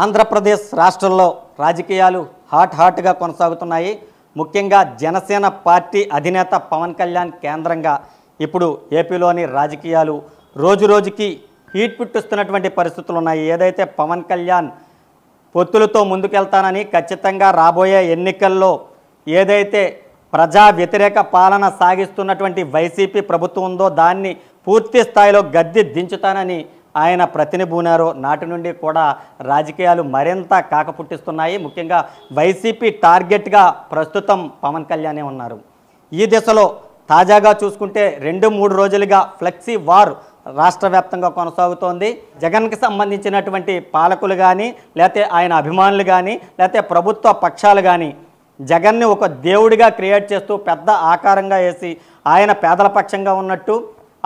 ఆంధ్రప్రదేశ్ రాష్ట్రంలో రాజకీయాలు హాట్ హాట్గా కొనసాగుతున్నాయి ముఖ్యంగా జనసేన పార్టీ అధినేత పవన్ కళ్యాణ్ కేంద్రంగా ఇప్పుడు ఏపీలోని రాజకీయాలు రోజురోజుకి హీట్ పుట్టిస్తున్నటువంటి పరిస్థితులు ఉన్నాయి ఏదైతే పవన్ కళ్యాణ్ పొత్తులతో ముందుకెళ్తానని ఖచ్చితంగా రాబోయే ఎన్నికల్లో ఏదైతే ప్రజా వ్యతిరేక పాలన సాగిస్తున్నటువంటి వైసీపీ ప్రభుత్వం ఉందో దాన్ని పూర్తి స్థాయిలో గద్దె దించుతానని ఆయన ప్రతినిబూనారో నాటి నుండి కూడా రాజకీయాలు మరింత కాకపుట్టిస్తున్నాయి ముఖ్యంగా వైసీపీ టార్గెట్గా ప్రస్తుతం పవన్ కళ్యాణే ఉన్నారు ఈ దిశలో తాజాగా చూసుకుంటే రెండు మూడు రోజులుగా ఫ్లెక్సీ వార్ రాష్ట్ర వ్యాప్తంగా కొనసాగుతోంది జగన్కి సంబంధించినటువంటి పాలకులు కానీ లేకపోతే ఆయన అభిమానులు కానీ లేకపోతే ప్రభుత్వ పక్షాలు కానీ జగన్ని ఒక దేవుడిగా క్రియేట్ చేస్తూ పెద్ద ఆకారంగా వేసి ఆయన పేదల పక్షంగా ఉన్నట్టు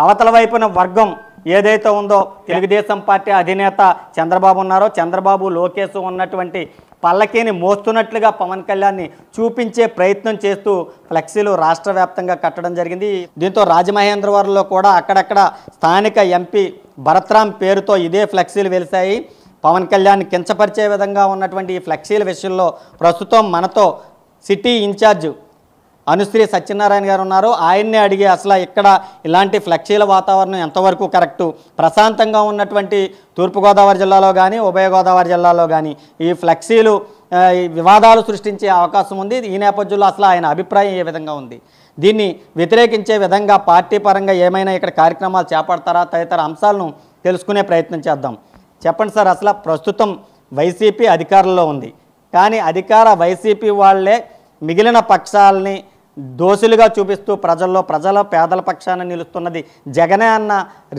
అవతల వైపున వర్గం ఏదైతే ఉందో తెలుగుదేశం పార్టీ అధినేత చంద్రబాబు ఉన్నారో చంద్రబాబు లోకేష్ ఉన్నటువంటి పల్లకీని మోస్తున్నట్లుగా పవన్ కళ్యాణ్ని చూపించే ప్రయత్నం చేస్తూ ఫ్లెక్సీలు రాష్ట్ర వ్యాప్తంగా కట్టడం జరిగింది దీంతో రాజమహేంద్రవరంలో కూడా అక్కడక్కడ స్థానిక ఎంపీ భరత్రామ్ పేరుతో ఇదే ఫ్లెక్సీలు వెలిశాయి పవన్ కళ్యాణ్ కించపరిచే విధంగా ఉన్నటువంటి ఈ ఫ్లెక్సీల విషయంలో ప్రస్తుతం మనతో సిటీ ఇన్ఛార్జ్ అనుశ్రీ సత్యనారాయణ గారు ఉన్నారు ఆయన్నే అడిగి అసలు ఇక్కడ ఇలాంటి ఫ్లెక్సీల వాతావరణం ఎంతవరకు కరెక్టు ప్రశాంతంగా ఉన్నటువంటి తూర్పుగోదావరి జిల్లాలో కానీ ఉభయ గోదావరి జిల్లాలో కానీ ఈ ఫ్లెక్సీలు వివాదాలు సృష్టించే అవకాశం ఉంది ఈ నేపథ్యంలో అసలు ఆయన అభిప్రాయం ఏ విధంగా ఉంది దీన్ని వ్యతిరేకించే విధంగా పార్టీ పరంగా ఏమైనా ఇక్కడ కార్యక్రమాలు చేపడతారా తదితర అంశాలను తెలుసుకునే ప్రయత్నం చేద్దాం చెప్పండి సార్ అసలు ప్రస్తుతం వైసీపీ అధికారంలో ఉంది కానీ అధికార వైసీపీ వాళ్ళే మిగిలిన పక్షాలని దోషులుగా చూపిస్తూ ప్రజల్లో ప్రజల పేదల పక్షాన నిలుస్తున్నది జగనే అన్న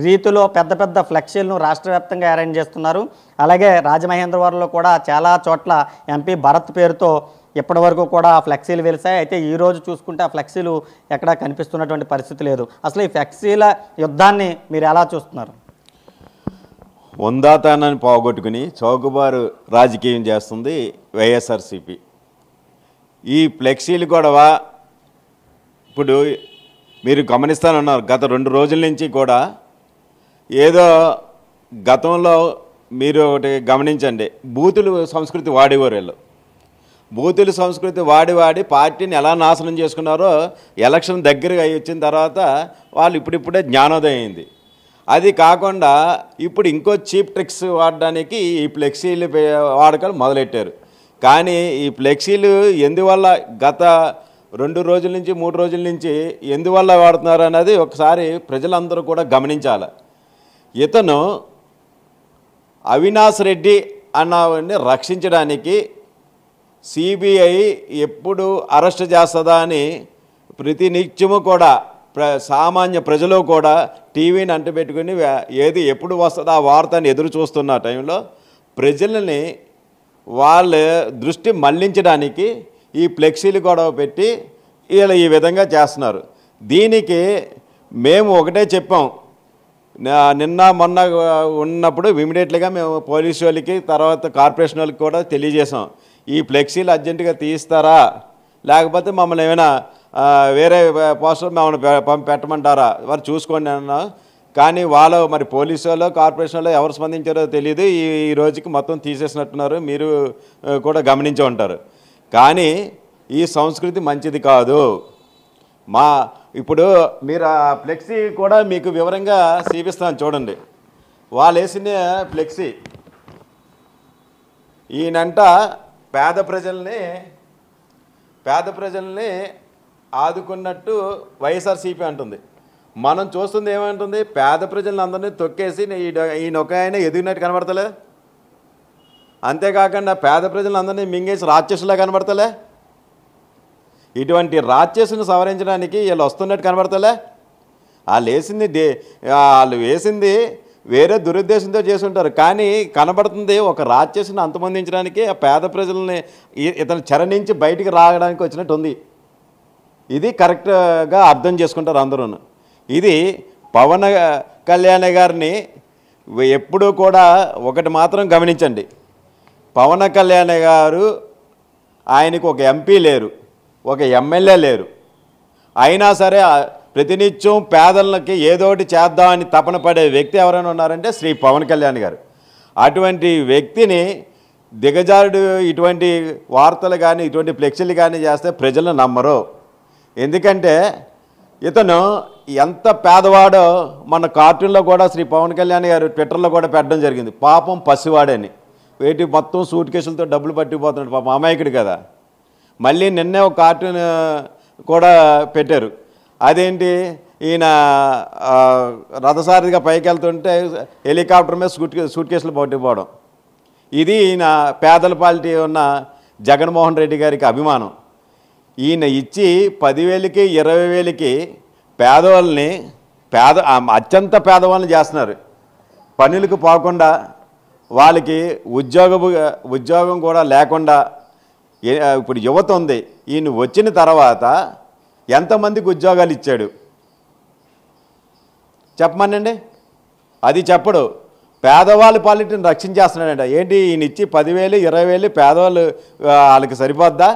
రీతిలో పెద్ద పెద్ద ఫ్లెక్సీలను రాష్ట్ర వ్యాప్తంగా అరేంజ్ చేస్తున్నారు అలాగే రాజమహేంద్రవరంలో కూడా చాలా చోట్ల ఎంపీ భరత్ పేరుతో ఇప్పటి వరకు కూడా ఆ ఫ్లెక్సీలు వెలిసాయి అయితే ఈ రోజు చూసుకుంటే ఆ ఫ్లెక్సీలు ఎక్కడా కనిపిస్తున్నటువంటి పరిస్థితి లేదు అసలు ఈ ఫ్లెక్సీల యుద్ధాన్ని మీరు ఎలా చూస్తున్నారు వందాతానాన్ని పోగొట్టుకుని చౌకబారు రాజకీయం చేస్తుంది వైఎస్ఆర్సీపీ ఈ ఫ్లెక్సీలు కూడా ఇప్పుడు మీరు గమనిస్తానన్నారు గత రెండు రోజుల నుంచి కూడా ఏదో గతంలో మీరు ఒకటి గమనించండి బూతులు సంస్కృతి వాడేవారు వీళ్ళు బూతులు సంస్కృతి వాడి వాడి పార్టీని ఎలా నాశనం చేసుకున్నారో ఎలక్షన్ దగ్గరగా అయి వచ్చిన తర్వాత వాళ్ళు ఇప్పుడిప్పుడే జ్ఞానోదయం అయింది అది కాకుండా ఇప్పుడు ఇంకో చీప్ ట్రిక్స్ వాడడానికి ఈ ఫ్లెక్సీలు వాడకాలు మొదలెట్టారు కానీ ఈ ఫ్లెక్సీలు ఎందువల్ల గత రెండు రోజుల నుంచి మూడు రోజుల నుంచి ఎందువల్ల వాడుతున్నారు అనేది ఒకసారి ప్రజలందరూ కూడా గమనించాలి ఇతను అవినాష్ రెడ్డి అన్నవాడిని రక్షించడానికి సిబిఐ ఎప్పుడు అరెస్ట్ చేస్తుందా అని ప్రతినిత్యము కూడా ప్ర సామాన్య ప్రజలు కూడా టీవీని అంటబెట్టుకుని ఏది ఎప్పుడు వస్తుందో ఆ వార్తని ఎదురు చూస్తున్న టైంలో ప్రజలని వాళ్ళ దృష్టి మళ్లించడానికి ఈ ఫ్లెక్సీలు గొడవ పెట్టి ఇలా ఈ విధంగా చేస్తున్నారు దీనికి మేము ఒకటే చెప్పాం నిన్న మొన్న ఉన్నప్పుడు ఇమీడియట్లీగా మేము పోలీసు వాళ్ళకి తర్వాత కార్పొరేషన్ వాళ్ళకి కూడా తెలియజేసాం ఈ ఫ్లెక్సీలు అర్జెంటుగా తీస్తారా లేకపోతే మమ్మల్ని ఏమైనా వేరే పోస్టర్ మమ్మల్ని పెట్టమంటారా వారు చూసుకోండి అన్నా కానీ వాళ్ళు మరి పోలీసు వాళ్ళు కార్పొరేషన్ వాళ్ళు ఎవరు స్పందించారో తెలియదు ఈ రోజుకి మొత్తం తీసేసినట్టున్నారు మీరు కూడా గమనించి ఉంటారు కానీ ఈ సంస్కృతి మంచిది కాదు మా ఇప్పుడు మీరు ఆ ఫ్లెక్సీ కూడా మీకు వివరంగా చూపిస్తాను చూడండి వాళ్ళు వేసిన ఫ్లెక్సీ ఈయనంట పేద ప్రజల్ని పేద ప్రజల్ని ఆదుకున్నట్టు వైఎస్ఆర్సీపీ అంటుంది మనం చూస్తుంది ఏమంటుంది పేద ప్రజలను అందరినీ తొక్కేసి ఈయన ఒక ఆయన ఎదిగినట్టు కనబడతలే అంతేకాకుండా పేద ప్రజలందరినీ మింగేసి రాక్షసులా కనబడతలే ఇటువంటి రాక్షసుని సవరించడానికి వీళ్ళు వస్తున్నట్టు కనబడతలే వాళ్ళు వేసింది డే వాళ్ళు వేసింది వేరే దురుద్దేశంతో ఉంటారు కానీ కనబడుతుంది ఒక రాక్షసుని అంతమందించడానికి ఆ పేద ప్రజల్ని ఇతను చరణించి బయటికి రావడానికి వచ్చినట్టు ఉంది ఇది కరెక్ట్గా అర్థం చేసుకుంటారు అందరూ ఇది పవన్ కళ్యాణ్ గారిని ఎప్పుడూ కూడా ఒకటి మాత్రం గమనించండి పవన్ కళ్యాణ్ గారు ఆయనకు ఒక ఎంపీ లేరు ఒక ఎమ్మెల్యే లేరు అయినా సరే ప్రతినిత్యం పేదలకి ఏదో ఒకటి చేద్దామని తపన పడే వ్యక్తి ఎవరైనా ఉన్నారంటే శ్రీ పవన్ కళ్యాణ్ గారు అటువంటి వ్యక్తిని దిగజారుడు ఇటువంటి వార్తలు కానీ ఇటువంటి ఫ్లెక్సీలు కానీ చేస్తే ప్రజలు నమ్మరు ఎందుకంటే ఇతను ఎంత పేదవాడో మన కార్టూన్లో కూడా శ్రీ పవన్ కళ్యాణ్ గారు ట్విట్టర్లో కూడా పెట్టడం జరిగింది పాపం పసివాడని వేటి మొత్తం సూట్ కేసులతో డబ్బులు పట్టిపోతున్నాడు పాప అమాయకుడు కదా మళ్ళీ నిన్నే ఒక కార్టూన్ కూడా పెట్టారు అదేంటి ఈయన రథసారిగా పైకి వెళ్తుంటే హెలికాప్టర్ మీద సూట్ సూట్ కేసులు పట్టిపోవడం ఇది ఈయన పేదల పాలిటీ ఉన్న జగన్మోహన్ రెడ్డి గారికి అభిమానం ఈయన ఇచ్చి పదివేలకి ఇరవై వేలకి పేదవాళ్ళని పేద అత్యంత పేదవాళ్ళని చేస్తున్నారు పనులకు పోకుండా వాళ్ళకి ఉద్యోగపు ఉద్యోగం కూడా లేకుండా ఇప్పుడు యువత ఉంది ఈయన వచ్చిన తర్వాత ఎంతమందికి ఉద్యోగాలు ఇచ్చాడు చెప్పమనండి అది చెప్పడు పేదవాళ్ళు పాలిటిని రక్షించేస్తున్నాడంట ఏంటి ఈయన ఇచ్చి పదివేలు ఇరవై వేలు పేదవాళ్ళు వాళ్ళకి సరిపోద్దా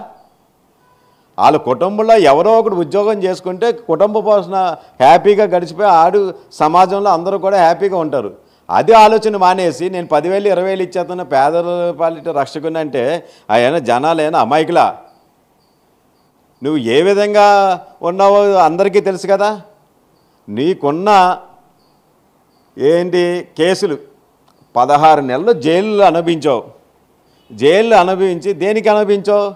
వాళ్ళ కుటుంబంలో ఎవరో ఒకటి ఉద్యోగం చేసుకుంటే కుటుంబ పోషణ హ్యాపీగా గడిచిపోయి ఆడు సమాజంలో అందరూ కూడా హ్యాపీగా ఉంటారు అదే ఆలోచన మానేసి నేను పదివేలు ఇరవై వేలు ఇచ్చేస్తున్న పేదల రక్షకుని రక్షకునంటే ఆయన జనాలైన అమాయకులా నువ్వు ఏ విధంగా ఉన్నావో అందరికీ తెలుసు కదా నీకున్న ఏంటి కేసులు పదహారు నెలలు జైలు అనుభవించావు జైలు అనుభవించి దేనికి అనుభవించావు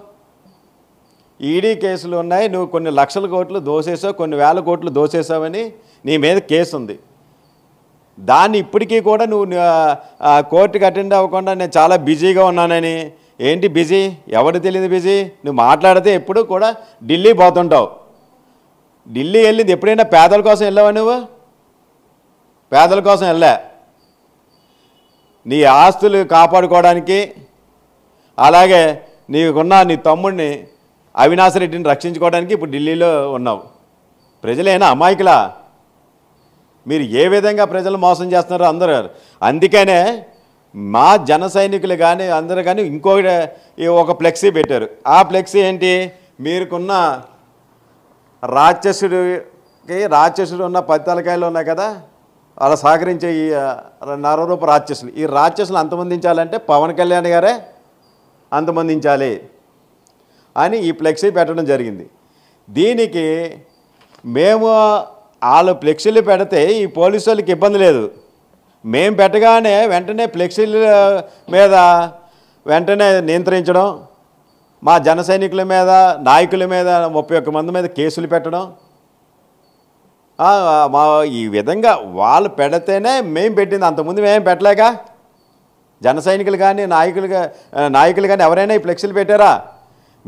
ఈడీ కేసులు ఉన్నాయి నువ్వు కొన్ని లక్షల కోట్లు దోసేసావు కొన్ని వేల కోట్లు దోసేసావని నీ మీద కేసు ఉంది దాన్ని ఇప్పటికీ కూడా నువ్వు కోర్టుకి అటెండ్ అవ్వకుండా నేను చాలా బిజీగా ఉన్నానని ఏంటి బిజీ ఎవరు తెలియదు బిజీ నువ్వు మాట్లాడితే ఎప్పుడు కూడా ఢిల్లీ పోతుంటావు ఢిల్లీ వెళ్ళింది ఎప్పుడైనా పేదల కోసం వెళ్ళావా నువ్వు పేదల కోసం వెళ్ళా నీ ఆస్తులు కాపాడుకోవడానికి అలాగే నీకున్న నీ తమ్ముడిని అవినాశరెడ్డిని రక్షించుకోవడానికి ఇప్పుడు ఢిల్లీలో ఉన్నావు ప్రజలేనా అమాయకులా మీరు ఏ విధంగా ప్రజలు మోసం చేస్తున్నారో అందరూ అందుకనే మా జన సైనికులు కానీ అందరు కానీ ఇంకో ఒక ఫ్లెక్సీ పెట్టారు ఆ ఫ్లెక్సీ ఏంటి మీరుకున్న రాక్షసుడికి రాక్షసుడు ఉన్న పత్తాలకాయలు ఉన్నాయి కదా అలా సహకరించే ఈ నరరూప రాక్షసులు ఈ రాక్షసులు అంతమందించాలంటే పవన్ కళ్యాణ్ గారే అంతమందించాలి అని ఈ ఫ్లెక్సీ పెట్టడం జరిగింది దీనికి మేము వాళ్ళు ఫ్లెక్సీలు పెడితే ఈ పోలీసు వాళ్ళకి ఇబ్బంది లేదు మేము పెట్టగానే వెంటనే ఫ్లెక్సీల మీద వెంటనే నియంత్రించడం మా జన సైనికుల మీద నాయకుల మీద ముప్పై ఒక్క మంది మీద కేసులు పెట్టడం మా ఈ విధంగా వాళ్ళు పెడితేనే మేము పెట్టింది అంతకుముందు మేము పెట్టలేక జన సైనికులు కానీ నాయకులు నాయకులు కానీ ఎవరైనా ఈ ఫ్లెక్సీలు పెట్టారా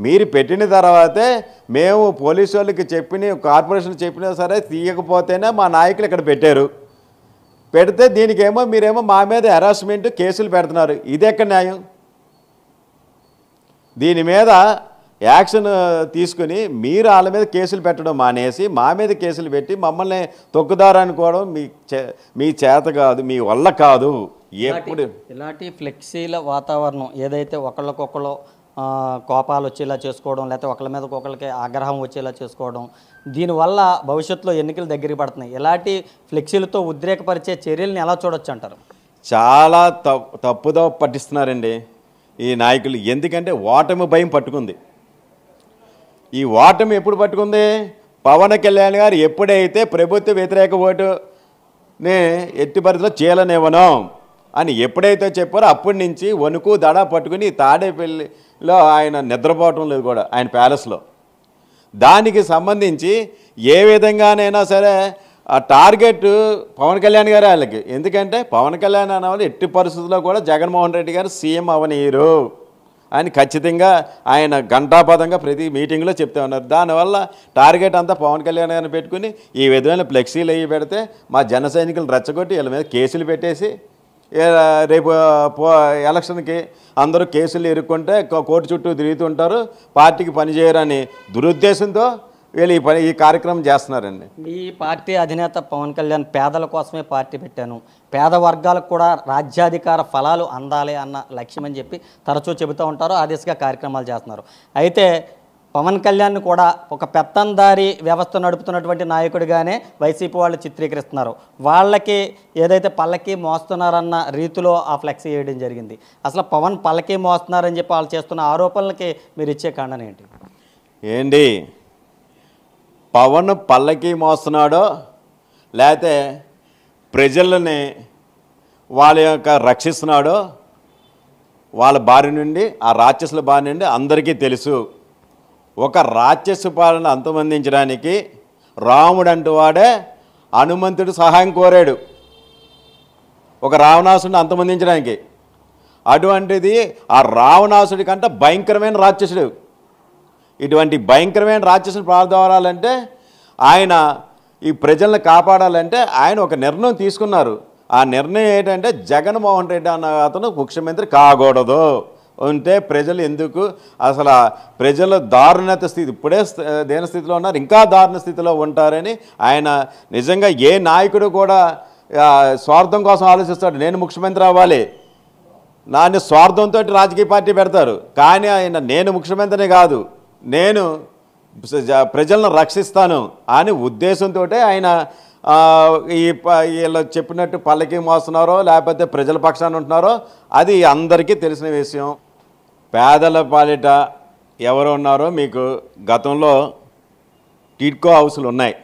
మీరు పెట్టిన తర్వాతే మేము పోలీసు వాళ్ళకి చెప్పిన కార్పొరేషన్ చెప్పినా సరే తీయకపోతేనే మా నాయకులు ఇక్కడ పెట్టారు పెడితే దీనికేమో మీరేమో మా మీద హెరాస్మెంట్ కేసులు పెడుతున్నారు ఇదెక్కడ న్యాయం దీని మీద యాక్షన్ తీసుకుని మీరు వాళ్ళ మీద కేసులు పెట్టడం మానేసి మా మీద కేసులు పెట్టి మమ్మల్ని తొక్కుదారనుకోవడం మీ మీ చేత కాదు మీ వల్ల కాదు ఎప్పుడు ఇలాంటి ఫ్లెక్సీల వాతావరణం ఏదైతే ఒకళ్ళకొకళ్ళు కోపాలు వచ్చేలా చేసుకోవడం లేకపోతే ఒకళ్ళ మీద ఒకళ్ళకి ఆగ్రహం వచ్చేలా చేసుకోవడం దీనివల్ల భవిష్యత్తులో ఎన్నికలు దగ్గరికి పడుతున్నాయి ఇలాంటి ఫ్లెక్సీలతో ఉద్రేకపరిచే చర్యలను ఎలా చూడొచ్చు అంటారు చాలా తప్పుదో పట్టిస్తున్నారండి ఈ నాయకులు ఎందుకంటే ఓటమి భయం పట్టుకుంది ఈ ఓటమి ఎప్పుడు పట్టుకుంది పవన్ కళ్యాణ్ గారు ఎప్పుడైతే ప్రభుత్వ వ్యతిరేక ఓటుని ఎట్టి పరిధిలో చేయాలనేవనో అని ఎప్పుడైతే చెప్పారో అప్పటి నుంచి వణుకు దడ పట్టుకుని తాడేపల్లిలో ఆయన నిద్రపోవటం లేదు కూడా ఆయన ప్యాలెస్లో దానికి సంబంధించి ఏ విధంగానైనా సరే ఆ టార్గెట్ పవన్ కళ్యాణ్ గారే వాళ్ళకి ఎందుకంటే పవన్ కళ్యాణ్ అనేవాళ్ళు ఎట్టి పరిస్థితుల్లో కూడా జగన్మోహన్ రెడ్డి గారు సీఎం అవనీయరు అని ఖచ్చితంగా ఆయన గంటాపదంగా ప్రతి మీటింగ్లో చెప్తూ ఉన్నారు దానివల్ల టార్గెట్ అంతా పవన్ కళ్యాణ్ గారిని పెట్టుకుని ఈ విధమైన ఫ్లెక్సీలు అవి పెడితే మా జన సైనికులు రెచ్చగొట్టి వీళ్ళ మీద కేసులు పెట్టేసి రేపు పో ఎలక్షన్కి అందరూ కేసులు ఎరుక్కుంటే కోర్టు చుట్టూ తిరుగుతుంటారు పార్టీకి పనిచేయరని దురుద్దేశంతో వీళ్ళు ఈ పని ఈ కార్యక్రమం చేస్తున్నారండి ఈ పార్టీ అధినేత పవన్ కళ్యాణ్ పేదల కోసమే పార్టీ పెట్టాను పేద వర్గాలకు కూడా రాజ్యాధికార ఫలాలు అందాలి అన్న లక్ష్యం అని చెప్పి తరచూ చెబుతూ ఉంటారు ఆ దిశగా కార్యక్రమాలు చేస్తున్నారు అయితే పవన్ కళ్యాణ్ కూడా ఒక పెత్తందారి వ్యవస్థ నడుపుతున్నటువంటి నాయకుడిగానే వైసీపీ వాళ్ళు చిత్రీకరిస్తున్నారు వాళ్ళకి ఏదైతే పల్లకి మోస్తున్నారన్న రీతిలో ఆ ఫ్లెక్స్ వేయడం జరిగింది అసలు పవన్ పల్లకి మోస్తున్నారని చెప్పి వాళ్ళు చేస్తున్న ఆరోపణలకి మీరు ఇచ్చే ఖండన ఏంటి ఏంటి పవన్ పల్లకి మోస్తున్నాడో లేకపోతే ప్రజలని వాళ్ళ యొక్క రక్షిస్తున్నాడో వాళ్ళ బారి నుండి ఆ రాక్షసుల బారి నుండి అందరికీ తెలుసు ఒక రాక్షసు పాలన అంతమందించడానికి రాముడు అంటూ వాడే హనుమంతుడు సహాయం కోరాడు ఒక రావణాసుడిని అంతమందించడానికి అటువంటిది ఆ రావణాసుడి కంటే భయంకరమైన రాక్షసుడు ఇటువంటి భయంకరమైన రాక్షసుని ప్రార్థవరాలంటే ఆయన ఈ ప్రజలను కాపాడాలంటే ఆయన ఒక నిర్ణయం తీసుకున్నారు ఆ నిర్ణయం ఏంటంటే జగన్మోహన్ రెడ్డి అన్న అతను ముఖ్యమంత్రి కాకూడదు ఉంటే ప్రజలు ఎందుకు అసలు ప్రజల దారుణత స్థితి ఇప్పుడే దేని స్థితిలో ఉన్నారు ఇంకా దారుణ స్థితిలో ఉంటారని ఆయన నిజంగా ఏ నాయకుడు కూడా స్వార్థం కోసం ఆలోచిస్తాడు నేను ముఖ్యమంత్రి అవ్వాలి నాని స్వార్థంతో రాజకీయ పార్టీ పెడతారు కానీ ఆయన నేను ముఖ్యమంత్రిని కాదు నేను ప్రజలను రక్షిస్తాను అని ఉద్దేశంతో ఆయన ఈ వీళ్ళు చెప్పినట్టు పల్లకి మోస్తున్నారో లేకపోతే ప్రజల పక్షాన ఉంటున్నారో అది అందరికీ తెలిసిన విషయం పేదల పాలిట ఎవరు ఉన్నారో మీకు గతంలో టిడ్కో హౌసులు ఉన్నాయి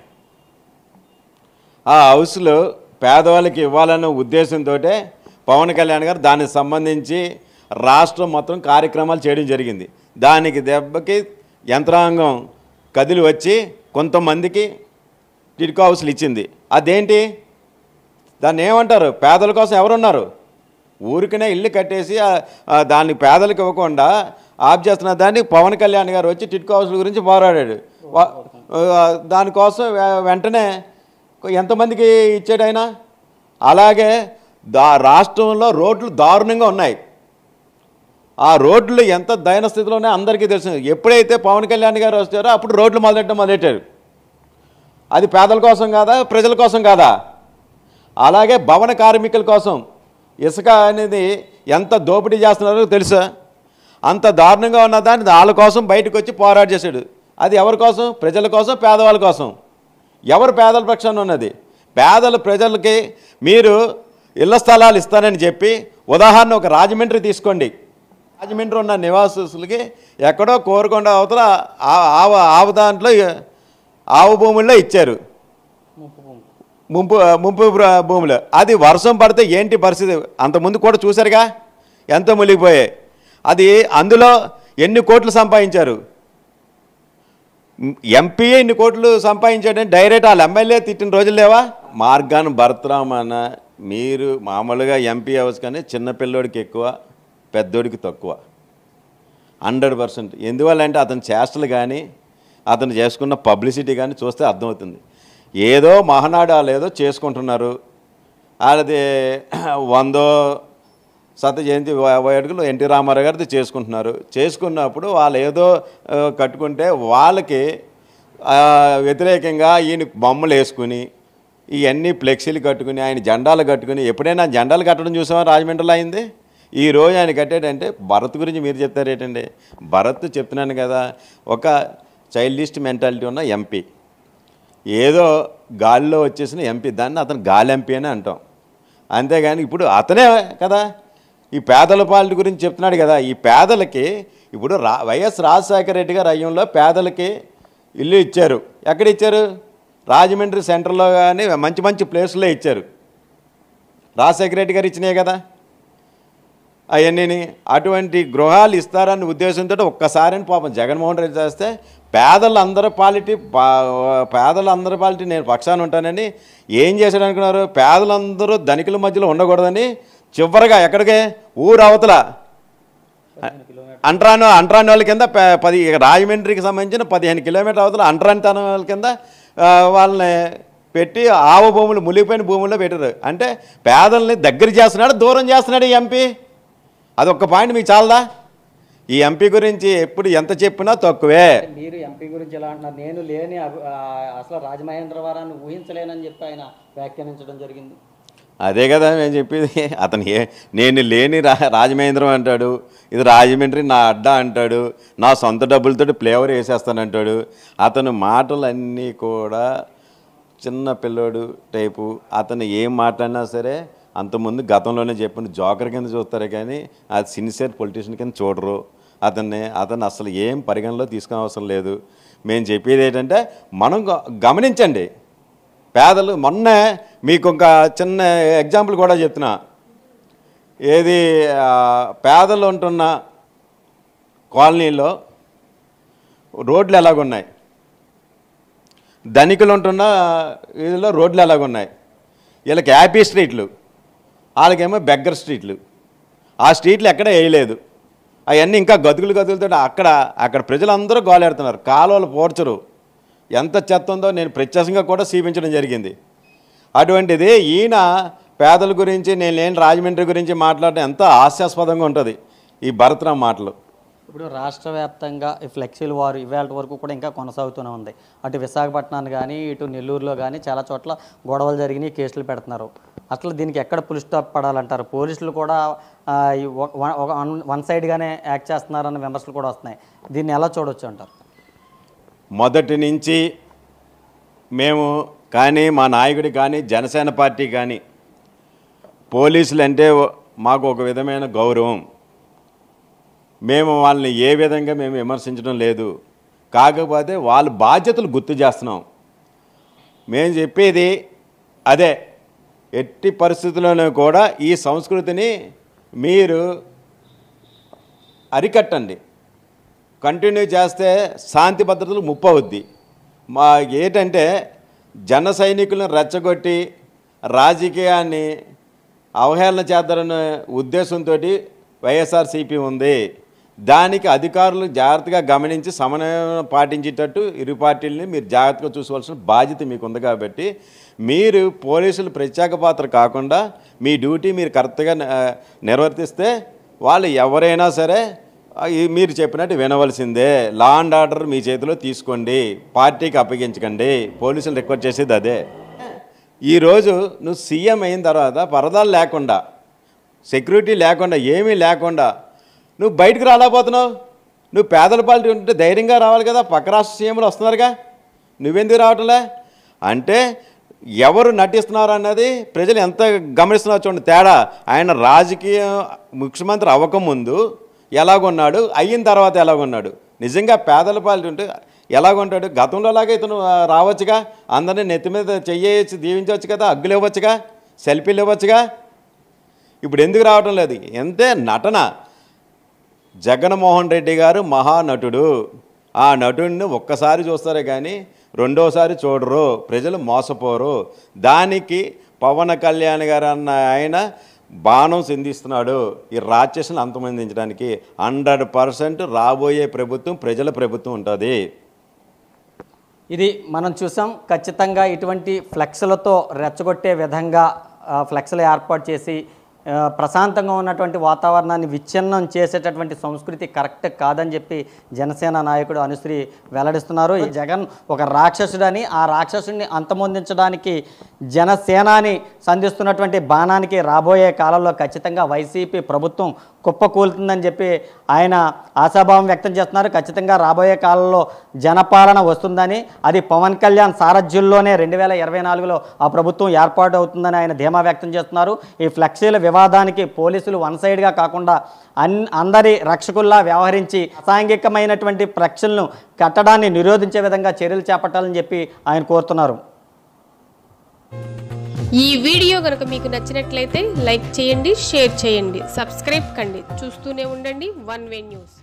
ఆ హౌసులు పేదవాళ్ళకి ఇవ్వాలనే ఉద్దేశంతో పవన్ కళ్యాణ్ గారు దానికి సంబంధించి రాష్ట్రం మొత్తం కార్యక్రమాలు చేయడం జరిగింది దానికి దెబ్బకి యంత్రాంగం కదిలి వచ్చి కొంతమందికి టిడ్కో హౌసులు ఇచ్చింది అదేంటి దాన్ని ఏమంటారు పేదల కోసం ఎవరున్నారు ఊరికనే ఇల్లు కట్టేసి దాన్ని పేదలకు ఇవ్వకుండా ఆప్ చేస్తున్న దాన్ని పవన్ కళ్యాణ్ గారు వచ్చి టిట్కో హౌస్ల గురించి పోరాడాడు దానికోసం వెంటనే ఎంతమందికి ఇచ్చాడైనా అలాగే దా రాష్ట్రంలో రోడ్లు దారుణంగా ఉన్నాయి ఆ రోడ్లు ఎంత దయన స్థితిలో ఉన్నాయో అందరికీ తెలుసు ఎప్పుడైతే పవన్ కళ్యాణ్ గారు వస్తారో అప్పుడు రోడ్లు మొదలెట్టడం మొదలెట్టారు అది పేదల కోసం కాదా ప్రజల కోసం కాదా అలాగే భవన కార్మికుల కోసం ఇసుక అనేది ఎంత దోపిడీ చేస్తున్నారో తెలుసా అంత దారుణంగా ఉన్న దాన్ని వాళ్ళ కోసం బయటకు వచ్చి పోరాడు చేశాడు అది ఎవరి కోసం ప్రజల కోసం పేదవాళ్ళ కోసం ఎవరు పేదల పక్షాన ఉన్నది పేదల ప్రజలకి మీరు ఇళ్ల స్థలాలు ఇస్తానని చెప్పి ఉదాహరణ ఒక రాజమండ్రి తీసుకోండి రాజమండ్రి ఉన్న నివాసులకి ఎక్కడో కోరుకుండా అవతల ఆవ ఆవ దాంట్లో ఆవు భూముల్లో ఇచ్చారు ముంపు ముంపు భూములు అది వర్షం పడితే ఏంటి పరిస్థితి అంతకుముందు కూడా చూశారుగా ఎంతో మునిగిపోయాయి అది అందులో ఎన్ని కోట్లు సంపాదించారు ఎంపీఏ ఎన్ని కోట్లు సంపాదించాడని డైరెక్ట్ వాళ్ళ ఎమ్మెల్యే తిట్టిన రోజులు లేవా మార్గాన్ని భరతరామన్న మీరు మామూలుగా ఎంపీ అవ్వచ్చు కానీ చిన్నపిల్లోడికి ఎక్కువ పెద్దోడికి తక్కువ హండ్రెడ్ పర్సెంట్ ఎందువల్ల అంటే అతని చేష్టలు కానీ అతను చేసుకున్న పబ్లిసిటీ కానీ చూస్తే అర్థమవుతుంది ఏదో వాళ్ళు ఏదో చేసుకుంటున్నారు వాళ్ళది వందో సత జయంతి వేడుకలు ఎన్టీ రామారావు గారిది చేసుకుంటున్నారు చేసుకున్నప్పుడు వాళ్ళు ఏదో కట్టుకుంటే వాళ్ళకి వ్యతిరేకంగా ఈయన బొమ్మలు వేసుకుని ఇవన్నీ ఫ్లెక్సీలు కట్టుకుని ఆయన జెండాలు కట్టుకుని ఎప్పుడైనా జెండాలు కట్టడం చూసామా రాజమండ్రిలో అయింది ఈ రోజు ఆయన కట్టేటంటే భరత్ గురించి మీరు చెప్తారేటండి భరత్ చెప్తున్నాను కదా ఒక చైల్డ్ లిస్ట్ మెంటాలిటీ ఉన్న ఎంపీ ఏదో గాలిలో వచ్చేసిన ఎంపీ దాన్ని అతను గాలి ఎంపీ అని అంటాం అంతేగాని ఇప్పుడు అతనే కదా ఈ పేదల పాలిటీ గురించి చెప్తున్నాడు కదా ఈ పేదలకి ఇప్పుడు రా వైఎస్ రాజశేఖర రెడ్డి గారు అయ్యంలో పేదలకి ఇల్లు ఇచ్చారు ఎక్కడ ఇచ్చారు రాజమండ్రి సెంటర్లో కానీ మంచి మంచి ప్లేసుల్లో ఇచ్చారు రాజశేఖర రెడ్డి గారు ఇచ్చినాయి కదా అవన్నీ అటువంటి గృహాలు ఇస్తారన్న ఉద్దేశంతో అని పాపం జగన్మోహన్ రెడ్డి చేస్తే పేదలందరి పాలిటీ పేదలందరి పాలిటీ నేను పక్షాన ఉంటానని ఏం చేశాడు అనుకున్నారు పేదలందరూ ధనికుల మధ్యలో ఉండకూడదని చివరిగా ఎక్కడికే ఊరు అవతల అంట్రాని అంట్రాని వాళ్ళ కింద పది రాజమండ్రికి సంబంధించిన పదిహేను కిలోమీటర్ అవతల అంటరాని తన వాళ్ళ కింద వాళ్ళని పెట్టి ఆవ భూములు ములిగిపోయిన భూముల్లో పెట్టారు అంటే పేదల్ని దగ్గర చేస్తున్నాడు దూరం చేస్తున్నాడు ఈ ఎంపీ అదొక పాయింట్ మీకు చాలదా ఈ ఎంపీ గురించి ఎప్పుడు ఎంత చెప్పినా తక్కువే మీరు ఎంపీ గురించి ఎలా అంటున్నారు నేను లేని అసలు రాజమహేంద్రవరాన్ని ఊహించలేనని చెప్పి ఆయన వ్యాఖ్యానించడం జరిగింది అదే కదా నేను చెప్పేది అతను ఏ నేను లేని రా రాజమహేంద్రం అంటాడు ఇది రాజమండ్రి నా అడ్డ అంటాడు నా సొంత డబ్బులతో ఫ్లేవర్ వేసేస్తానంటాడు అతను మాటలన్నీ కూడా చిన్న పిల్లోడు టైపు అతను ఏం మాట్లాడినా సరే అంతకుముందు గతంలోనే చెప్పిన జోకర్ కింద చూస్తారు కానీ అది సిన్సియర్ పొలిటీషియన్ కింద చూడరు అతన్ని అతను అసలు ఏం పరిగణలో తీసుకునే అవసరం లేదు మేము చెప్పేది ఏంటంటే మనం గమనించండి పేదలు మొన్నే మీకు ఒక చిన్న ఎగ్జాంపుల్ కూడా చెప్తున్నా ఏది పేదలు ఉంటున్న కాలనీలో రోడ్లు ఎలాగున్నాయి ధనికులు ఉంటున్న ఇదిలో రోడ్లు ఎలాగున్నాయి వీళ్ళకి హ్యాపీ స్ట్రీట్లు వాళ్ళకేమో బెగ్గర్ స్ట్రీట్లు ఆ స్ట్రీట్లు ఎక్కడ వేయలేదు అవన్నీ ఇంకా గతుకులు గతుకులతో అక్కడ అక్కడ ప్రజలందరూ గోలెడుతున్నారు కాలువలు పోర్చరు ఎంత చెత్త ఉందో నేను ప్రత్యక్షంగా కూడా చూపించడం జరిగింది అటువంటిది ఈయన పేదల గురించి నేను లేని రాజమండ్రి గురించి మాట్లాడడం ఎంత హాస్యాస్పదంగా ఉంటుంది ఈ భరతరామ్ మాటలు ఇప్పుడు రాష్ట్ర వ్యాప్తంగా ఈ ఫ్లెక్సీల వారు ఇవాళ వరకు కూడా ఇంకా కొనసాగుతూనే ఉంది అటు విశాఖపట్నాన్ని కానీ ఇటు నెల్లూరులో కానీ చాలా చోట్ల గొడవలు జరిగినాయి కేసులు పెడుతున్నారు అసలు దీనికి ఎక్కడ పులి స్టాప్ పడాలంటారు పోలీసులు కూడా వన్ సైడ్గానే యాక్ట్ చేస్తున్నారన్న విమర్శలు కూడా వస్తున్నాయి దీన్ని ఎలా చూడవచ్చు అంటారు మొదటి నుంచి మేము కానీ మా నాయకుడి కానీ జనసేన పార్టీ కానీ పోలీసులు అంటే మాకు ఒక విధమైన గౌరవం మేము వాళ్ళని ఏ విధంగా మేము విమర్శించడం లేదు కాకపోతే వాళ్ళ బాధ్యతలు గుర్తు చేస్తున్నాం మేము చెప్పేది అదే ఎట్టి పరిస్థితుల్లోనూ కూడా ఈ సంస్కృతిని మీరు అరికట్టండి కంటిన్యూ చేస్తే శాంతి భద్రతలు ముప్పు మా ఏంటంటే జన సైనికులను రెచ్చగొట్టి రాజకీయాన్ని అవహేళన చేద్దరనే ఉద్దేశంతో వైఎస్ఆర్సీపీ ఉంది దానికి అధికారులు జాగ్రత్తగా గమనించి సమన్వయం పాటించేటట్టు ఇరు పార్టీలని మీరు జాగ్రత్తగా చూసుకోవాల్సిన బాధ్యత మీకు ఉంది కాబట్టి మీరు పోలీసులు ప్రత్యేక పాత్ర కాకుండా మీ డ్యూటీ మీరు కరెక్ట్గా నిర్వర్తిస్తే వాళ్ళు ఎవరైనా సరే మీరు చెప్పినట్టు వినవలసిందే లా అండ్ ఆర్డర్ మీ చేతిలో తీసుకోండి పార్టీకి అప్పగించకండి పోలీసులు రిక్వెస్ట్ చేసేది అదే ఈరోజు నువ్వు సీఎం అయిన తర్వాత పరదాలు లేకుండా సెక్యూరిటీ లేకుండా ఏమీ లేకుండా నువ్వు బయటకు రాలేకపోతున్నావు నువ్వు పేదల పాలిటీ ఉంటే ధైర్యంగా రావాలి కదా పక్క రాష్ట్ర సీఎంలు వస్తున్నారుగా నువ్వెందుకు రావట్లే అంటే ఎవరు నటిస్తున్నారు అన్నది ప్రజలు ఎంత గమనిస్తున్నారు చూడండి తేడా ఆయన రాజకీయ ముఖ్యమంత్రి అవ్వకముందు ఎలాగొన్నాడు అయిన తర్వాత ఎలాగొన్నాడు నిజంగా పేదల పాలిటీ ఉంటే ఎలాగొంటాడు గతంలో లాగా ఇతను రావచ్చుగా అందరినీ నెత్తి మీద చెయ్యచ్చు దీవించవచ్చు కదా అగ్గులు ఇవ్వచ్చుగా సెల్ఫీలు ఇవ్వచ్చుగా ఇప్పుడు ఎందుకు రావటం లేదు ఎంతే నటన జగన్మోహన్ రెడ్డి గారు మహానటుడు ఆ నటుడిని ఒక్కసారి చూస్తారే కానీ రెండోసారి చూడరు ప్రజలు మోసపోరు దానికి పవన్ కళ్యాణ్ గారు అన్న ఆయన బాణం సింధిస్తున్నాడు ఈ రాక్షసుని అంతమందించడానికి హండ్రెడ్ పర్సెంట్ రాబోయే ప్రభుత్వం ప్రజల ప్రభుత్వం ఉంటుంది ఇది మనం చూసాం ఖచ్చితంగా ఇటువంటి ఫ్లెక్స్లతో రెచ్చగొట్టే విధంగా ఫ్లెక్స్లు ఏర్పాటు చేసి ప్రశాంతంగా ఉన్నటువంటి వాతావరణాన్ని విచ్ఛిన్నం చేసేటటువంటి సంస్కృతి కరెక్ట్ కాదని చెప్పి జనసేన నాయకుడు అనుశ్రీ వెల్లడిస్తున్నారు జగన్ ఒక రాక్షసుడని ఆ రాక్షసుడిని అంతమొందించడానికి జనసేనాని సంధిస్తున్నటువంటి బాణానికి రాబోయే కాలంలో ఖచ్చితంగా వైసీపీ ప్రభుత్వం కుప్పకూలుతుందని చెప్పి ఆయన ఆశాభావం వ్యక్తం చేస్తున్నారు ఖచ్చితంగా రాబోయే కాలంలో జనపాలన వస్తుందని అది పవన్ కళ్యాణ్ సారథ్యుల్లోనే రెండు వేల ఇరవై నాలుగులో ఆ ప్రభుత్వం ఏర్పాటు అవుతుందని ఆయన ధీమా వ్యక్తం చేస్తున్నారు ఈ ఫ్లెక్సీల వివాదానికి పోలీసులు వన్ సైడ్గా కాకుండా అన్ అందరి రక్షకుల్లా వ్యవహరించి అసాంఘికమైనటువంటి ప్రక్షలను కట్టడాన్ని నిరోధించే విధంగా చర్యలు చేపట్టాలని చెప్పి ఆయన కోరుతున్నారు ఈ వీడియో కనుక మీకు నచ్చినట్లయితే లైక్ చేయండి షేర్ చేయండి సబ్స్క్రైబ్ కండి చూస్తూనే ఉండండి వన్ వే న్యూస్